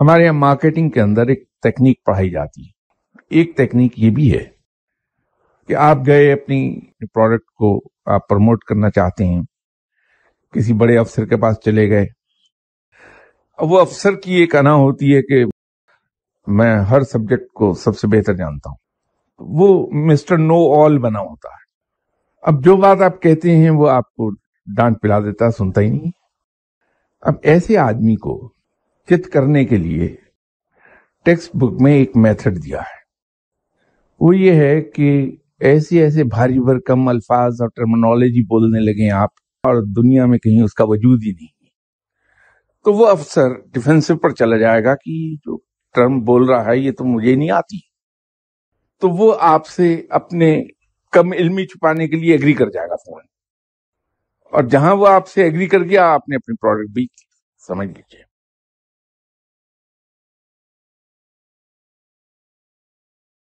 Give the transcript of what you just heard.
हमारे यहां मार्केटिंग के अंदर एक तकनीक पढ़ाई जाती है एक तकनीक ये भी है कि आप गए अपनी प्रोडक्ट को आप प्रमोट करना चाहते हैं किसी बड़े अफसर के पास चले गए वो अफसर की एक अना होती है कि मैं हर सब्जेक्ट को सबसे बेहतर जानता हूं वो मिस्टर नो ऑल बना होता है अब जो बात आप कहते हैं वो आपको डांट पिला देता सुनता ही नहीं अब ऐसे आदमी को चित करने के लिए टेक्स्ट बुक में एक मेथड दिया है वो ये है कि ऐसे ऐसे भारी भरकम अल्फाज और टर्मिनोलॉजी बोलने लगे आप और दुनिया में कहीं उसका वजूद ही नहीं तो वो अफसर डिफेंसिव पर चला जाएगा कि जो टर्म बोल रहा है ये तो मुझे नहीं आती तो वो आपसे अपने कम इल्मी छुपाने के लिए एग्री कर जाएगा फोन और जहां वो आपसे एग्री कर गया आपने अपने प्रोडक्ट भी समझ लीजिए